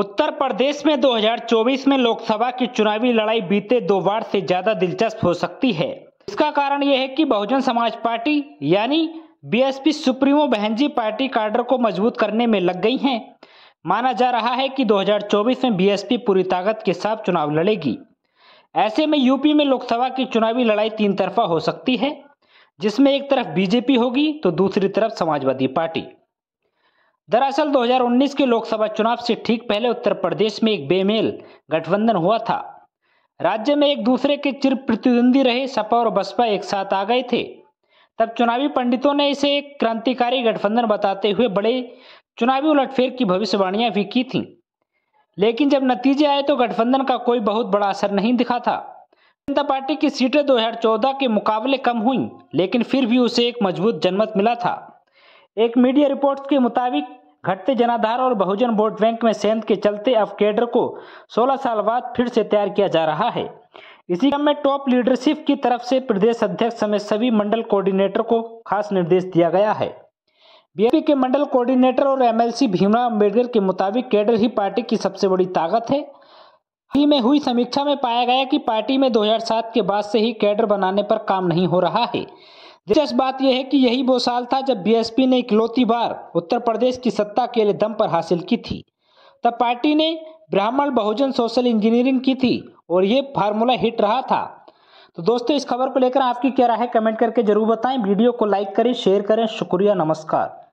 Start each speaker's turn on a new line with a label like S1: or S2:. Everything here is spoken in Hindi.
S1: उत्तर प्रदेश में 2024 में लोकसभा की चुनावी लड़ाई बीते दो बार से ज्यादा दिलचस्प हो सकती है इसका कारण यह है कि बहुजन समाज पार्टी यानी बीएसपी सुप्रीमो बहनजी पार्टी कार्डर को मजबूत करने में लग गई हैं माना जा रहा है कि 2024 में बीएसपी पूरी ताकत के साथ चुनाव लड़ेगी ऐसे में यूपी में लोकसभा की चुनावी लड़ाई तीन तरफा हो सकती है जिसमें एक तरफ बीजेपी होगी तो दूसरी तरफ समाजवादी पार्टी दरअसल 2019 के लोकसभा चुनाव से ठीक पहले उत्तर प्रदेश में एक बेमेल गठबंधन हुआ था राज्य में एक दूसरे के चिर प्रतिद्वंदी रहे सपा और बसपा एक साथ आ गए थे तब चुनावी पंडितों ने इसे एक क्रांतिकारी गठबंधन बताते हुए बड़े चुनावी उलटफेर की भविष्यवाणियां भी की थीं लेकिन जब नतीजे आए तो गठबंधन का कोई बहुत बड़ा असर नहीं दिखा था जनता पार्टी की सीटें 2014 के मुकाबले कम हुईं लेकिन फिर भी उसे एक मजबूत जनमत मिला था एक मीडिया रिपोर्ट्स के मुताबिक घटते जनाधार और बहुजन वोट बैंक में सेंध के चलते अब कैडर को 16 साल बाद फिर से तैयार किया जा रहा है इसी क्रम में टॉप लीडरशिप की तरफ से प्रदेश अध्यक्ष समेत सभी मंडल कोऑर्डिनेटर को खास निर्देश दिया गया है बीएपी के मंडल कोऑर्डिनेटर और एमएलसी भीमराव अम्बेडकर के मुताबिक कैडर ही पार्टी की सबसे बड़ी ताकत है ही में हुई समीक्षा में पाया गया कि पार्टी में 2007 के बाद से ही कैडर बनाने पर काम नहीं हो रहा है दिलचस्प बात यह है कि यही वो साल था जब बीएसपी ने इकलौती बार उत्तर प्रदेश की सत्ता के लिए दम पर हासिल की थी तब पार्टी ने ब्राह्मण बहुजन सोशल इंजीनियरिंग की थी और ये फार्मूला हिट रहा था तो दोस्तों इस खबर को लेकर आपकी क्या राय है कमेंट करके जरूर बताएं वीडियो को लाइक करें शेयर करें शुक्रिया नमस्कार